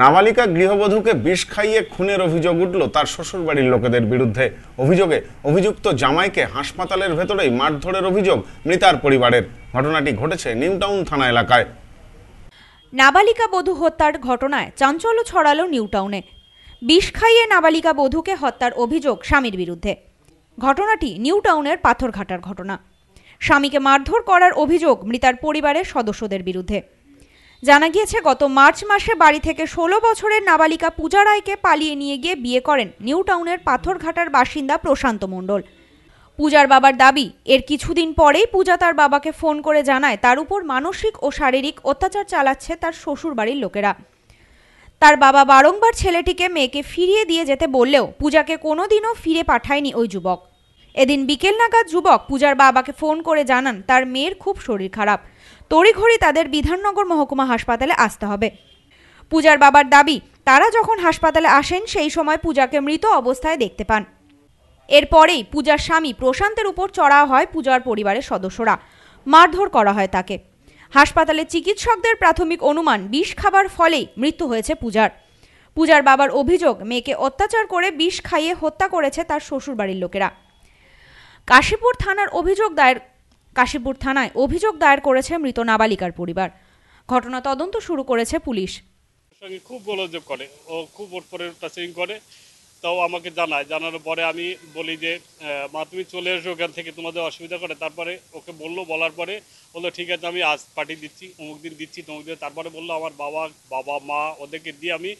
নাবালিকা গৃহবধূকে বিষ খাইয়ে খুনের অভিযোগ উঠল তার শ্বশুরবাড়ির লোকেদের বিরুদ্ধে অভিযোগে অভিযুক্ত জামাইকে হাসপাতালের ভেতরেই মারধরের অভিযোগ মৃতার পরিবারের ঘটনাটি ঘটেছে নিউটাউন থানা এলাকায় নাবালিকা বধূ হত্যার ঘটনায় চাঞ্চল্য ছড়ালো নিউটাউনে বিষ খাইয়ে নাবালিকা বধূকে হত্যার অভিযোগ স্বামীর বিরুদ্ধে ঘটনাটি নিউটাউনের পাথরঘাটার ঘটনা স্বামীকে মারধর করার অভিযোগ মৃতার পরিবারের সদস্যদের বিরুদ্ধে জানা গিয়েছে গত মার্চ মাসে বাড়ি থেকে ষোলো বছরের নাবালিকা পূজা রায়কে পালিয়ে নিয়ে গিয়ে বিয়ে করেন নিউ টাউনের পাথরঘাটার বাসিন্দা প্রশান্ত মণ্ডল পূজার বাবার দাবি এর কিছুদিন পরেই পূজা তার বাবাকে ফোন করে জানায় তার উপর মানসিক ও শারীরিক অত্যাচার চালাচ্ছে তার শ্বশুর বাড়ির লোকেরা তার বাবা বারংবার ছেলেটিকে মেয়েকে ফিরিয়ে দিয়ে যেতে বললেও পূজাকে কোনোদিনও ফিরে পাঠায়নি ওই যুবক এদিন বিকেল নাগাদ যুবক পূজার বাবাকে ফোন করে জানান তার মেয়ের খুব শরীর খারাপ তড়িঘড়ি তাদের বিধাননগর মহকুমা হাসপাতালে আসতে হবে পূজার বাবার দাবি তারা যখন হাসপাতালে আসেন সেই সময় পূজাকে মৃত অবস্থায় দেখতে পান এরপরেই পূজার স্বামী প্রশান্তের উপর চড়া হয় পূজার পরিবারের সদস্যরা মারধর করা হয় তাকে হাসপাতালে চিকিৎসকদের প্রাথমিক অনুমান বিষ খাবার ফলেই মৃত্যু হয়েছে পূজার পূজার বাবার অভিযোগ মেয়েকে অত্যাচার করে বিষ খাইয়ে হত্যা করেছে তার শ্বশুরবাড়ির লোকেরা কাশীপুর থানার অভিযোগ দায়ের কাশীপুর থানায় অভিযোগ দায়ের করেছে মৃত নাবালিকার পরিবার ঘটনা তদন্ত শুরু করেছে পুলিশ সঙ্গে খুব গোলযোগ করে ও খুব ওর পরে টাচিং করে তাও আমাকে জানায় জানার পরে আমি বলি যে মা তুমি চলে এসো ওখান থেকে তোমাদের অসুবিধা করে তারপরে ওকে বললো বলার পরে বললো ঠিক আছে আমি আজ পাঠিয়ে দিচ্ছি অমুক দিন দিচ্ছি তমুক দিন তারপরে বললো আমার বাবা বাবা মা ওদেরকে দিয়ে আমি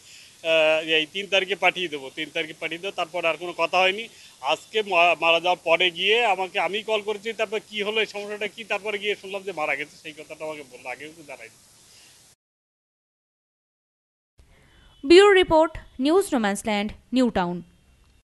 এই তিন তারিখে পাঠিয়ে দেবো তিন তারিখে পাঠিয়ে দেবো তারপর আর কোনো কথা হয়নি আজকে মারা যাওয়ার পরে গিয়ে আমাকে আমি কল করেছি তারপর কি হলো এই সমস্যাটা কি তারপরে গিয়ে শুনলাম যে মারা গেছে সেই কথাটা আমাকে বললো আগেও তো জানাই ব্যুরো রিপোর্ট নিউজ রোম্যান্সল্যান্ড নিউ টাউন